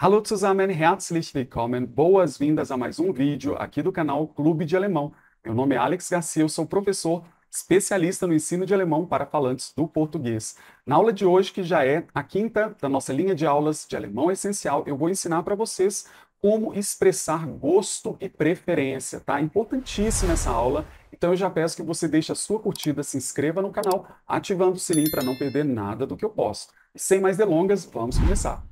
Hallo zusammen, herzlich willkommen, boas-vindas a mais um vídeo aqui do canal Clube de Alemão. Meu nome é Alex Garcia, eu sou professor especialista no ensino de alemão para falantes do português. Na aula de hoje, que já é a quinta da nossa linha de aulas de alemão essencial, eu vou ensinar para vocês como expressar gosto e preferência, tá? Importantíssima essa aula. Então eu já peço que você deixe a sua curtida, se inscreva no canal, ativando o sininho para não perder nada do que eu posto. E sem mais delongas, vamos começar.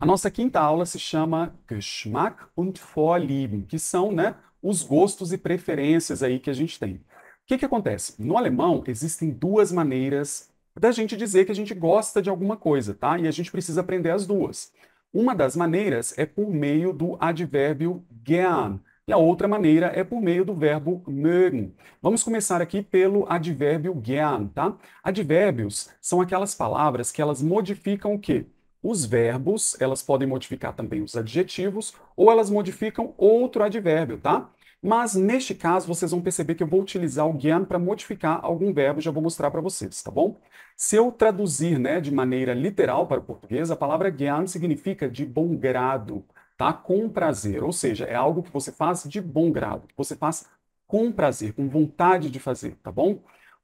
A nossa quinta aula se chama Geschmack und Vorlieben, que são né, os gostos e preferências aí que a gente tem. O que, que acontece? No alemão, existem duas maneiras da gente dizer que a gente gosta de alguma coisa, tá? E a gente precisa aprender as duas. Uma das maneiras é por meio do advérbio gern, e a outra maneira é por meio do verbo mögen. Vamos começar aqui pelo advérbio gern, tá? Advérbios são aquelas palavras que elas modificam o quê? os verbos, elas podem modificar também os adjetivos, ou elas modificam outro advérbio, tá? Mas neste caso, vocês vão perceber que eu vou utilizar o guiano para modificar algum verbo, já vou mostrar para vocês, tá bom? Se eu traduzir né, de maneira literal para o português, a palavra guiano significa de bom grado, tá? Com prazer, ou seja, é algo que você faz de bom grado, que você faz com prazer, com vontade de fazer, tá bom?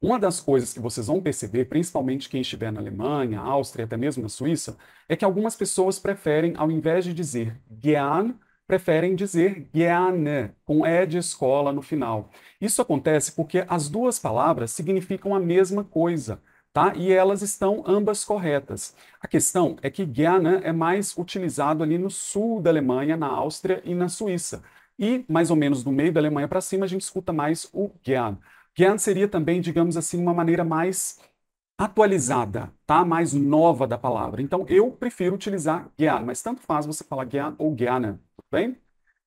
Uma das coisas que vocês vão perceber, principalmente quem estiver na Alemanha, Áustria, até mesmo na Suíça, é que algumas pessoas preferem, ao invés de dizer gern, preferem dizer gerne, com E de escola no final. Isso acontece porque as duas palavras significam a mesma coisa, tá? E elas estão ambas corretas. A questão é que gerne é mais utilizado ali no sul da Alemanha, na Áustria e na Suíça. E mais ou menos do meio da Alemanha para cima a gente escuta mais o gerne. Gyan seria também, digamos assim, uma maneira mais atualizada, tá? Mais nova da palavra. Então, eu prefiro utilizar Gyan, mas tanto faz você falar Gyan ou Gyana, tudo bem?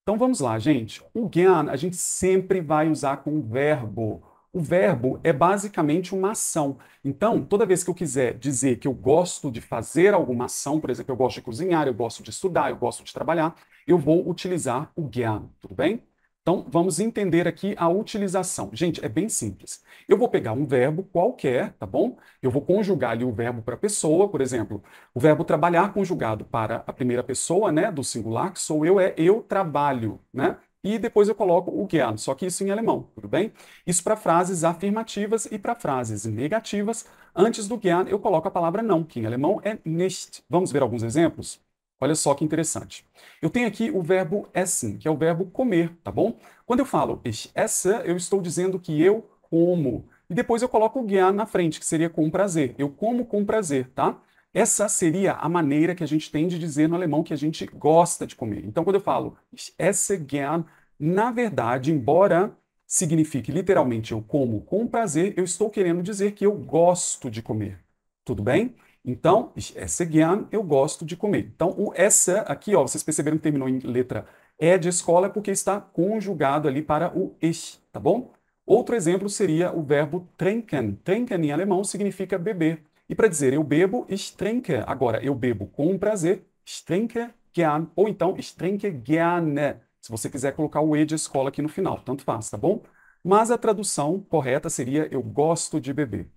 Então, vamos lá, gente. O Gyan a gente sempre vai usar com o verbo. O verbo é basicamente uma ação. Então, toda vez que eu quiser dizer que eu gosto de fazer alguma ação, por exemplo, eu gosto de cozinhar, eu gosto de estudar, eu gosto de trabalhar, eu vou utilizar o Gyan, tudo bem? Então, vamos entender aqui a utilização. Gente, é bem simples. Eu vou pegar um verbo qualquer, tá bom? Eu vou conjugar ali o verbo para a pessoa, por exemplo, o verbo trabalhar conjugado para a primeira pessoa, né, do singular, que sou eu, é eu trabalho, né? E depois eu coloco o gern, ah, só que isso em alemão, tudo bem? Isso para frases afirmativas e para frases negativas. Antes do gern, ah, eu coloco a palavra não, que em alemão é nicht. Vamos ver alguns exemplos? Olha só que interessante. Eu tenho aqui o verbo essen, assim, que é o verbo comer, tá bom? Quando eu falo ich esse, é eu estou dizendo que eu como. E depois eu coloco o guiar na frente, que seria com prazer. Eu como com prazer, tá? Essa seria a maneira que a gente tem de dizer no alemão que a gente gosta de comer. Então, quando eu falo esse é gern, na verdade, embora signifique literalmente eu como com prazer, eu estou querendo dizer que eu gosto de comer. Tudo bem? Então, esse é Seguian eu gosto de comer. Então, o essa aqui, ó, vocês perceberam que terminou em letra E de escola é porque está conjugado ali para o ich, tá bom? Outro exemplo seria o verbo trinken. Trinken em alemão significa beber. E para dizer eu bebo, ich trinke. Agora, eu bebo com prazer, ich trinke gern. Ou então, ich trinke gerne. Se você quiser colocar o E de escola aqui no final, tanto faz, tá bom? Mas a tradução correta seria eu gosto de beber.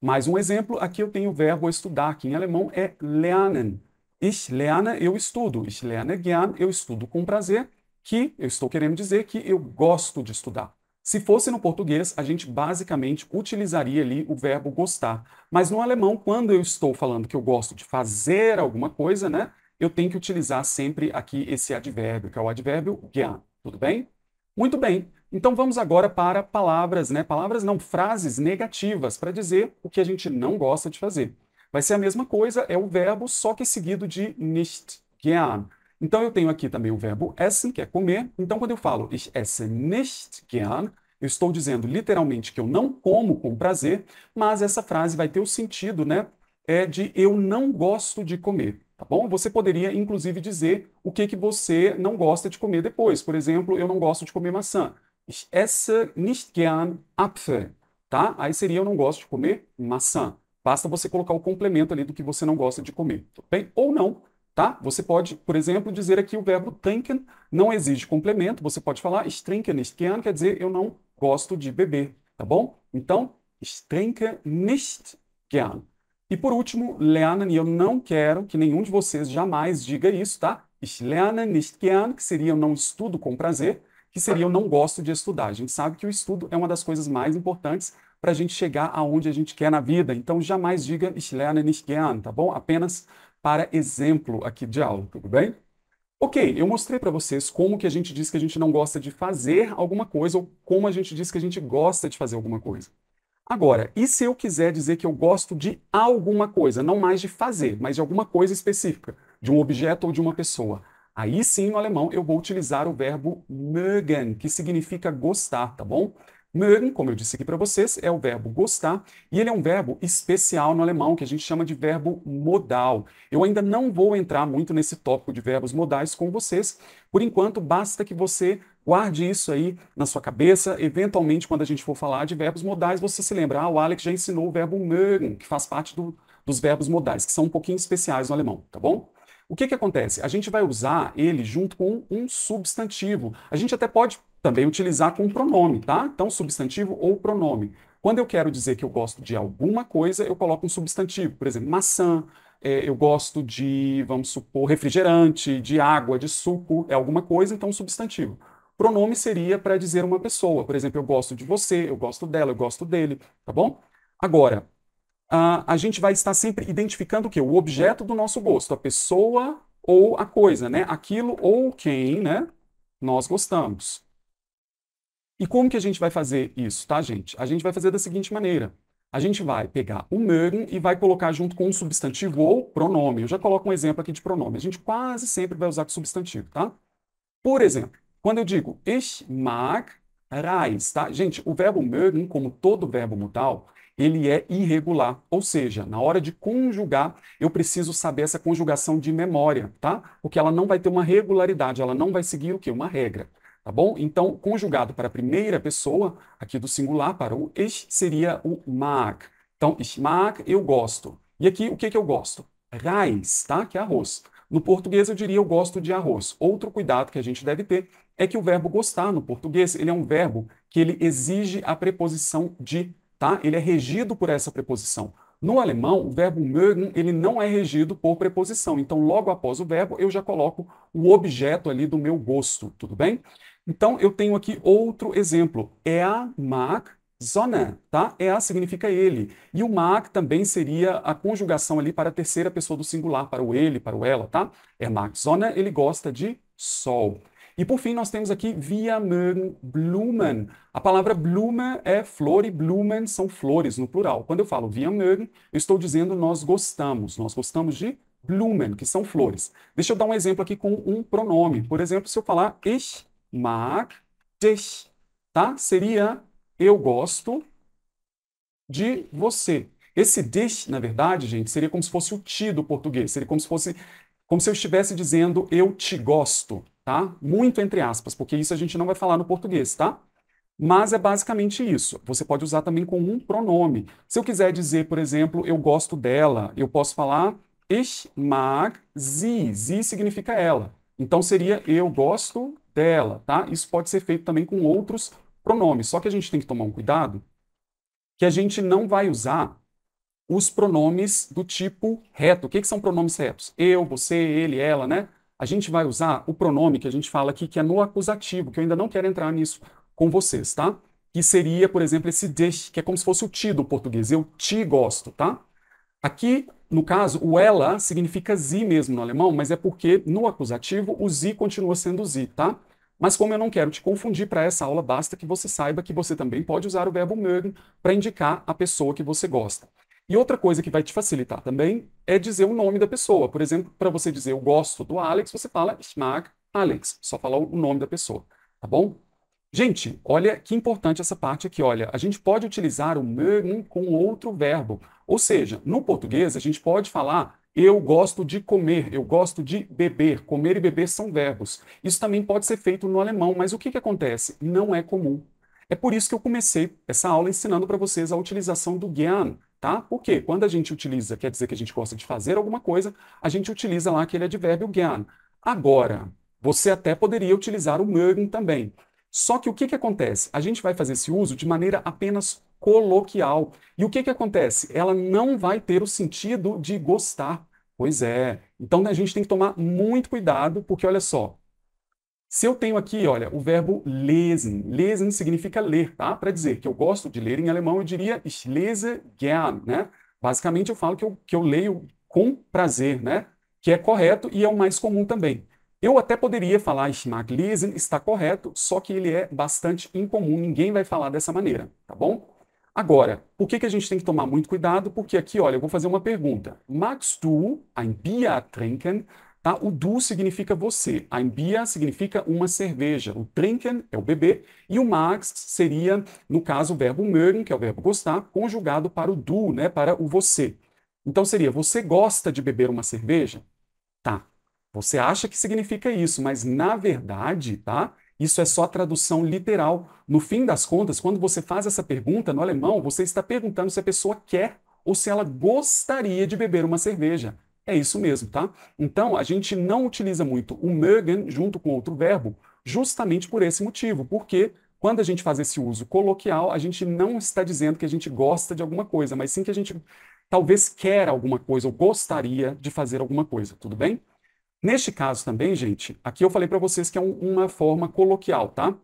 Mais um exemplo, aqui eu tenho o verbo estudar, que em alemão é lernen. Ich lerne, eu estudo. Ich lerne gern, eu estudo com prazer, que eu estou querendo dizer que eu gosto de estudar. Se fosse no português, a gente basicamente utilizaria ali o verbo gostar. Mas no alemão, quando eu estou falando que eu gosto de fazer alguma coisa, né, eu tenho que utilizar sempre aqui esse advérbio, que é o advérbio gern. Tudo bem? Muito bem. Então vamos agora para palavras, né? Palavras não, frases negativas para dizer o que a gente não gosta de fazer. Vai ser a mesma coisa, é o verbo, só que seguido de nicht gern. Então eu tenho aqui também o verbo essen, que é comer. Então quando eu falo ich esse nicht gern, eu estou dizendo literalmente que eu não como com prazer, mas essa frase vai ter o sentido, né? É de eu não gosto de comer tá bom? Você poderia, inclusive, dizer o que, que você não gosta de comer depois. Por exemplo, eu não gosto de comer maçã esse nicht gern Apfel, tá? Aí seria eu não gosto de comer maçã. Basta você colocar o complemento ali do que você não gosta de comer, bem? Ou não, tá? Você pode, por exemplo, dizer aqui o verbo trinken não exige complemento, você pode falar ich trinke nicht gern, quer dizer eu não gosto de beber, tá bom? Então, ich trinke nicht gern. E por último, lernen, e eu não quero que nenhum de vocês jamais diga isso, tá? Ich lerne nicht gern, que seria eu não estudo com prazer que seria eu não gosto de estudar. A gente sabe que o estudo é uma das coisas mais importantes para a gente chegar aonde a gente quer na vida. Então, jamais diga ich lerne nicht gern, tá bom? Apenas para exemplo aqui de aula, tudo bem? Ok, eu mostrei para vocês como que a gente diz que a gente não gosta de fazer alguma coisa ou como a gente diz que a gente gosta de fazer alguma coisa. Agora, e se eu quiser dizer que eu gosto de alguma coisa, não mais de fazer, mas de alguma coisa específica, de um objeto ou de uma pessoa? Aí sim, no alemão, eu vou utilizar o verbo mögen, que significa gostar, tá bom? Mögen, como eu disse aqui para vocês, é o verbo gostar e ele é um verbo especial no alemão que a gente chama de verbo modal. Eu ainda não vou entrar muito nesse tópico de verbos modais com vocês. Por enquanto, basta que você guarde isso aí na sua cabeça. Eventualmente, quando a gente for falar de verbos modais, você se lembra, ah, o Alex já ensinou o verbo mögen, que faz parte do, dos verbos modais, que são um pouquinho especiais no alemão, tá bom? O que, que acontece? A gente vai usar ele junto com um substantivo. A gente até pode também utilizar com pronome, tá? Então, substantivo ou pronome. Quando eu quero dizer que eu gosto de alguma coisa, eu coloco um substantivo. Por exemplo, maçã, é, eu gosto de, vamos supor, refrigerante, de água, de suco, é alguma coisa, então substantivo. Pronome seria para dizer uma pessoa. Por exemplo, eu gosto de você, eu gosto dela, eu gosto dele, tá bom? Agora, uh, a gente vai estar sempre identificando o que? O objeto do nosso gosto, a pessoa ou a coisa, né? Aquilo ou quem, né? Nós gostamos. E como que a gente vai fazer isso, tá, gente? A gente vai fazer da seguinte maneira. A gente vai pegar o mögen e vai colocar junto com um substantivo ou pronome. Eu já coloco um exemplo aqui de pronome. A gente quase sempre vai usar com substantivo, tá? Por exemplo, quando eu digo ich mag Reis, tá? Gente, o verbo mögen, como todo verbo modal, ele é irregular, ou seja, na hora de conjugar, eu preciso saber essa conjugação de memória, tá? Porque ela não vai ter uma regularidade, ela não vai seguir o quê? Uma regra, tá bom? Então, conjugado para a primeira pessoa, aqui do singular para o ich, seria o mag. Então, ich mag, eu gosto. E aqui, o que, que eu gosto? Reis, tá? Que é arroz. No português, eu diria eu gosto de arroz. Outro cuidado que a gente deve ter é que o verbo gostar no português, ele é um verbo que ele exige a preposição de tá? Ele é regido por essa preposição. No alemão, o verbo mögen, ele não é regido por preposição. Então, logo após o verbo, eu já coloco o objeto ali do meu gosto, tudo bem? Então, eu tenho aqui outro exemplo. Er mag Sonne, tá? É a significa ele. E o mag também seria a conjugação ali para a terceira pessoa do singular, para o ele, para o ela, tá? Er mag Sonne, ele gosta de sol. E por fim, nós temos aqui via Blumen. A palavra Blumen é flor e Blumen são flores no plural. Quando eu falo via eu estou dizendo nós gostamos. Nós gostamos de Blumen, que são flores. Deixa eu dar um exemplo aqui com um pronome. Por exemplo, se eu falar ich mag dich, tá? Seria eu gosto de você. Esse dich, na verdade, gente, seria como se fosse o ti do português, seria como se fosse como se eu estivesse dizendo eu te gosto tá? Muito entre aspas, porque isso a gente não vai falar no português, tá? Mas é basicamente isso. Você pode usar também com um pronome. Se eu quiser dizer, por exemplo, eu gosto dela, eu posso falar ich mag sie. Sie significa ela. Então seria eu gosto dela, tá? Isso pode ser feito também com outros pronomes. Só que a gente tem que tomar um cuidado que a gente não vai usar os pronomes do tipo reto. O que, que são pronomes retos? Eu, você, ele, ela, né? a gente vai usar o pronome que a gente fala aqui, que é no acusativo, que eu ainda não quero entrar nisso com vocês, tá? Que seria, por exemplo, esse de, que é como se fosse o ti do português. Eu te gosto, tá? Aqui, no caso, o ela significa sie mesmo no alemão, mas é porque no acusativo o sie continua sendo sie, tá? Mas como eu não quero te confundir para essa aula, basta que você saiba que você também pode usar o verbo mögen para indicar a pessoa que você gosta. E outra coisa que vai te facilitar também é dizer o nome da pessoa. Por exemplo, para você dizer eu gosto do Alex, você fala Smag Alex, só falar o nome da pessoa, tá bom? Gente, olha que importante essa parte aqui, olha, a gente pode utilizar o mögen com outro verbo. Ou seja, no português a gente pode falar eu gosto de comer, eu gosto de beber. Comer e beber são verbos. Isso também pode ser feito no alemão, mas o que, que acontece? Não é comum. É por isso que eu comecei essa aula ensinando para vocês a utilização do gern, tá? Porque quando a gente utiliza, quer dizer que a gente gosta de fazer alguma coisa, a gente utiliza lá aquele advérbio gern. Agora, você até poderia utilizar o mögen também. Só que o que, que acontece? A gente vai fazer esse uso de maneira apenas coloquial. E o que, que acontece? Ela não vai ter o sentido de gostar. Pois é. Então né, a gente tem que tomar muito cuidado, porque olha só, se eu tenho aqui, olha, o verbo lesen. Lesen significa ler, tá? Para dizer que eu gosto de ler em alemão, eu diria ich lese gern, né? Basicamente, eu falo que eu, que eu leio com prazer, né? Que é correto e é o mais comum também. Eu até poderia falar ich mag lesen, está correto, só que ele é bastante incomum, ninguém vai falar dessa maneira, tá bom? Agora, por que, que a gente tem que tomar muito cuidado? Porque aqui, olha, eu vou fazer uma pergunta. Magst du ein Bier trinken? Tá? O du significa você, ein Bier significa uma cerveja, o trinken é o beber e o max seria, no caso, o verbo mögen, que é o verbo gostar, conjugado para o du, né, para o você. Então seria, você gosta de beber uma cerveja? Tá. Você acha que significa isso, mas na verdade, tá? Isso é só tradução literal. No fim das contas, quando você faz essa pergunta no alemão, você está perguntando se a pessoa quer ou se ela gostaria de beber uma cerveja. É isso mesmo, tá? Então, a gente não utiliza muito o mögen junto com outro verbo justamente por esse motivo, porque quando a gente faz esse uso coloquial, a gente não está dizendo que a gente gosta de alguma coisa, mas sim que a gente talvez quer alguma coisa ou gostaria de fazer alguma coisa, tudo bem? Neste caso também, gente, aqui eu falei para vocês que é um, uma forma coloquial, tá?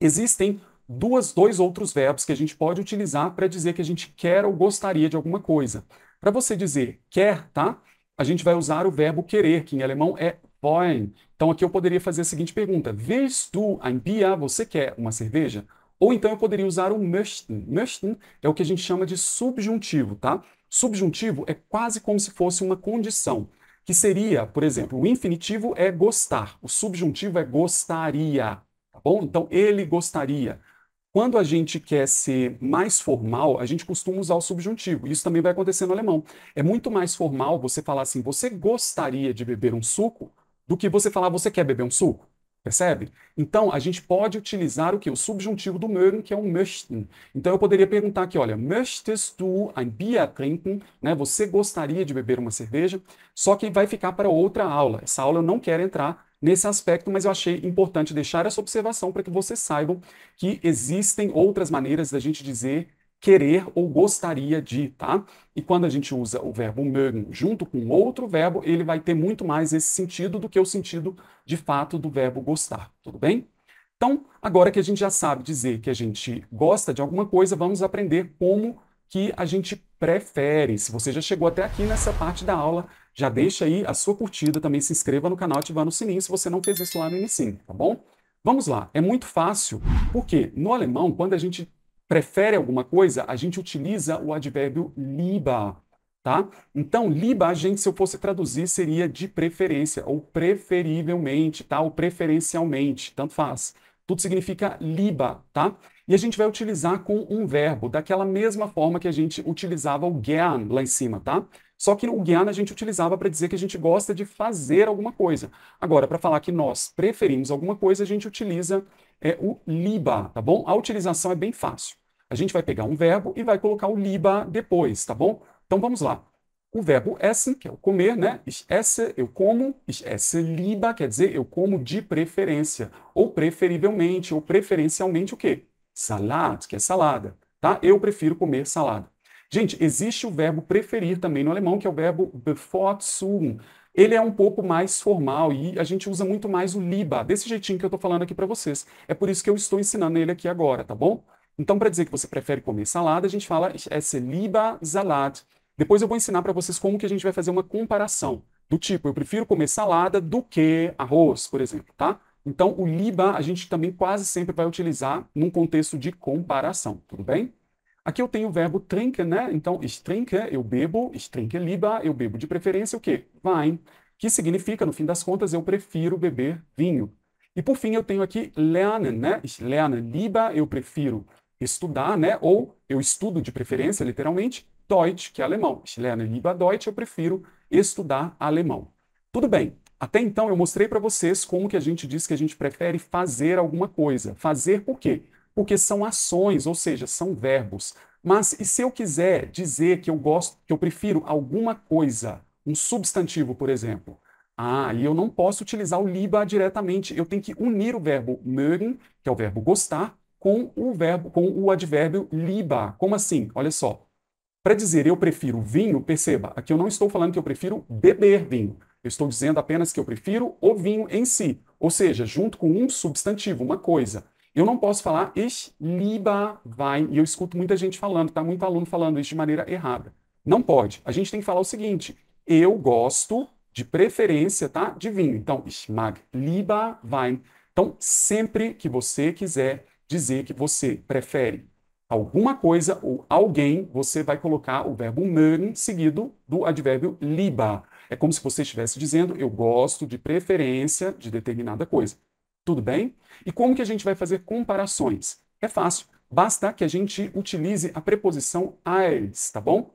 Existem duas, dois outros verbos que a gente pode utilizar para dizer que a gente quer ou gostaria de alguma coisa. Para você dizer quer, tá? a gente vai usar o verbo querer, que em alemão é wollen. Então aqui eu poderia fazer a seguinte pergunta: Willst du ein Bier? Você quer uma cerveja? Ou então eu poderia usar o möchten. Möchten é o que a gente chama de subjuntivo, tá? Subjuntivo é quase como se fosse uma condição, que seria, por exemplo, o infinitivo é gostar, o subjuntivo é gostaria, tá bom? Então ele gostaria. Quando a gente quer ser mais formal, a gente costuma usar o subjuntivo. Isso também vai acontecer no alemão. É muito mais formal você falar assim, você gostaria de beber um suco, do que você falar, você quer beber um suco. Percebe? Então, a gente pode utilizar o que? O subjuntivo do mögen, que é um möchten. Então, eu poderia perguntar aqui, olha, möchtest du ein Bier trinken? Né? Você gostaria de beber uma cerveja? Só que vai ficar para outra aula. Essa aula eu não quero entrar nesse aspecto, mas eu achei importante deixar essa observação para que vocês saibam que existem outras maneiras da gente dizer querer ou gostaria de, tá? E quando a gente usa o verbo mögen junto com outro verbo, ele vai ter muito mais esse sentido do que o sentido de fato do verbo gostar, tudo bem? Então, agora que a gente já sabe dizer que a gente gosta de alguma coisa, vamos aprender como que a gente prefere. Se você já chegou até aqui nessa parte da aula, já deixa aí a sua curtida, também se inscreva no canal, ativando o sininho se você não fez isso lá no início, tá bom? Vamos lá, é muito fácil, porque no alemão, quando a gente prefere alguma coisa, a gente utiliza o advérbio lieber, tá? Então, lieber, a gente, se eu fosse traduzir, seria de preferência, ou preferivelmente, tá? Ou preferencialmente, tanto faz. Tudo significa liba, tá? E a gente vai utilizar com um verbo, daquela mesma forma que a gente utilizava o gern lá em cima, tá? Só que o gern a gente utilizava para dizer que a gente gosta de fazer alguma coisa. Agora, para falar que nós preferimos alguma coisa, a gente utiliza é, o liba, tá bom? A utilização é bem fácil. A gente vai pegar um verbo e vai colocar o liba depois, tá bom? Então vamos lá o verbo essen, que é o comer, né? esse, eu como. esse liba, quer dizer eu como de preferência, ou preferivelmente, ou preferencialmente o quê? Salat, que é salada, tá? Eu prefiro comer salada. Gente, existe o verbo preferir também no alemão, que é o verbo bevorzugen. Ele é um pouco mais formal e a gente usa muito mais o liba, desse jeitinho que eu estou falando aqui para vocês. É por isso que eu estou ensinando ele aqui agora, tá bom? Então, para dizer que você prefere comer salada, a gente fala esse liba salat. Depois eu vou ensinar para vocês como que a gente vai fazer uma comparação do tipo, eu prefiro comer salada do que arroz, por exemplo, tá? Então, o liba a gente também quase sempre vai utilizar num contexto de comparação, tudo bem? Aqui eu tenho o verbo trinken, né? Então, trinken, eu bebo, trinken liba, eu bebo de preferência o quê? Wein, que significa, no fim das contas, eu prefiro beber vinho. E por fim, eu tenho aqui lernen, né? lerne liba, eu prefiro estudar, né? Ou eu estudo de preferência, literalmente, Deutsch, que é alemão. Ich lerne lieber Deutsch, eu prefiro estudar alemão. Tudo bem. Até então eu mostrei para vocês como que a gente diz que a gente prefere fazer alguma coisa. Fazer por quê? Porque são ações, ou seja, são verbos. Mas e se eu quiser dizer que eu gosto, que eu prefiro alguma coisa, um substantivo, por exemplo? Ah, e eu não posso utilizar o lieber diretamente. Eu tenho que unir o verbo mögen, que é o verbo gostar, com o verbo, com o advérbio lieber. Como assim? Olha só. Para dizer eu prefiro vinho, perceba, aqui eu não estou falando que eu prefiro beber vinho. Eu estou dizendo apenas que eu prefiro o vinho em si, ou seja, junto com um substantivo, uma coisa. Eu não posso falar ich liebe Wein, e eu escuto muita gente falando, tá? Muito aluno falando isso de maneira errada. Não pode. A gente tem que falar o seguinte: eu gosto de preferência, tá? De vinho. Então, ich mag lieber Wein. Então, sempre que você quiser dizer que você prefere alguma coisa ou alguém, você vai colocar o verbo nani seguido do advérbio liba. É como se você estivesse dizendo eu gosto de preferência de determinada coisa. Tudo bem? E como que a gente vai fazer comparações? É fácil. Basta que a gente utilize a preposição als, tá bom?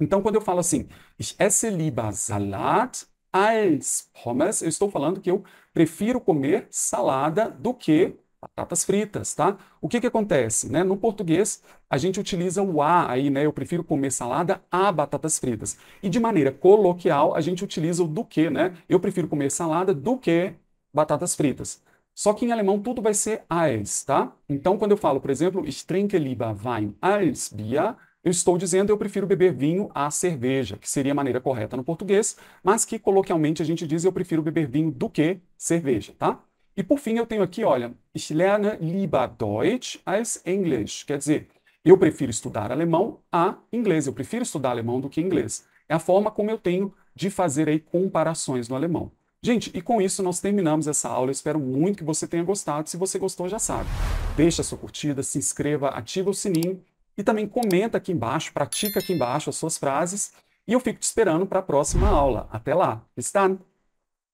Então, quando eu falo assim, ich esse lieber Salat als Pommes, eu estou falando que eu prefiro comer salada do que batatas fritas, tá? O que que acontece, né? No português, a gente utiliza o a aí, né? Eu prefiro comer salada a batatas fritas. E de maneira coloquial, a gente utiliza o do que, né? Eu prefiro comer salada do que batatas fritas. Só que em alemão tudo vai ser als, tá? Então, quando eu falo, por exemplo, ich trinke lieber Wein als Bier, eu estou dizendo eu prefiro beber vinho à cerveja, que seria a maneira correta no português, mas que coloquialmente a gente diz eu prefiro beber vinho do que cerveja, tá? E por fim, eu tenho aqui, olha, ich lerne lieber Deutsch als Englisch. Quer dizer, eu prefiro estudar alemão a inglês. Eu prefiro estudar alemão do que inglês. É a forma como eu tenho de fazer aí comparações no alemão. Gente, e com isso nós terminamos essa aula. Eu espero muito que você tenha gostado. Se você gostou, já sabe. Deixa a sua curtida, se inscreva, ativa o sininho e também comenta aqui embaixo, pratica aqui embaixo as suas frases. E eu fico te esperando para a próxima aula. Até lá. Bis dann.